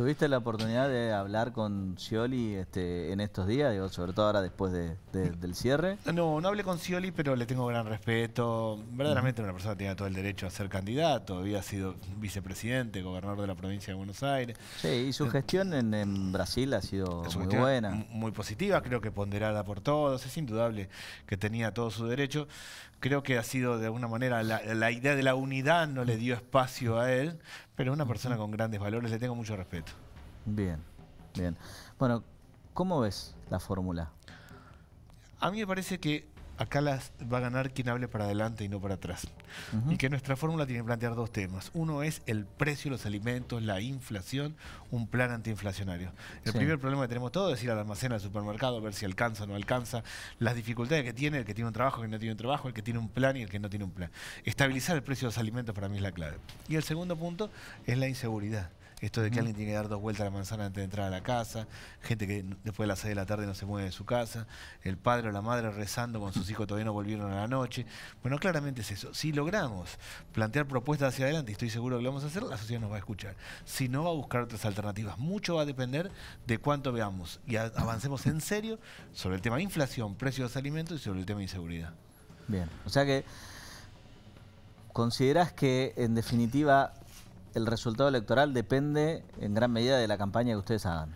¿Tuviste la oportunidad de hablar con Scioli este, en estos días, sobre todo ahora después del cierre? No, no hablé con Scioli, pero le tengo gran respeto. Verdaderamente una persona que tenía todo el derecho a ser candidato, había sido vicepresidente, gobernador de la provincia de Buenos Aires. Sí, y su gestión en, Brasil ha sido muy buena. Muy positiva, creo que ponderada por todos, es indudable que tenía todo su derecho. Creo que ha sido de alguna manera la, la idea de la unidad no le dio espacio a él, pero una persona con grandes valores, le tengo mucho respeto. Bien, bien. Bueno, ¿cómo ves la fórmula? A mí me parece que acá las va a ganar quien hable para adelante y no para atrás. Y que nuestra fórmula tiene que plantear dos temas. Uno es el precio de los alimentos, la inflación, un plan antiinflacionario. El primer problema que tenemos todos es ir al almacén, al supermercado, ver si alcanza o no alcanza, las dificultades que tiene el que tiene un trabajo, el que no tiene un trabajo, el que tiene un plan y el que no tiene un plan. Estabilizar el precio de los alimentos para mí es la clave. Y el segundo punto es la inseguridad. Esto de que mm. alguien tiene que dar dos vueltas a la manzana antes de entrar a la casa, gente que después de las 6 de la tarde no se mueve de su casa, el padre o la madre rezando con sus hijos todavía no volvieron a la noche. Bueno, claramente es eso. Si logramos plantear propuestas hacia adelante, y estoy seguro que lo vamos a hacer, la sociedad nos va a escuchar. Si no, va a buscar otras alternativas. Mucho va a depender de cuánto veamos y avancemos en serio sobre el tema de inflación, precios de los alimentos y sobre el tema de inseguridad. Bien, o sea que consideras que en definitiva el resultado electoral depende en gran medida de la campaña que ustedes hagan.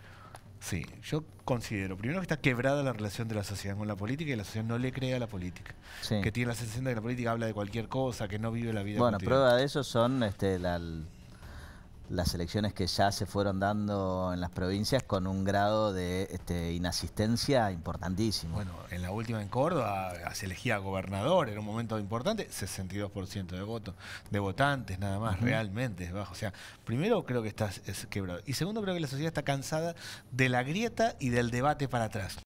Sí, yo considero, primero que está quebrada la relación de la sociedad con la política y la sociedad no le crea a la política. Que tiene la sensación de que la política habla de cualquier cosa, que no vive la vida. Bueno, prueba de eso son este, la, las elecciones que ya se fueron dando en las provincias con un grado de este, inasistencia importantísimo. Bueno, en la última en Córdoba se elegía gobernador, era un momento importante, 62% de voto de votantes nada más, realmente es bajo. O sea, primero creo que está quebrado y segundo creo que la sociedad está cansada de la grieta y del debate para atrás.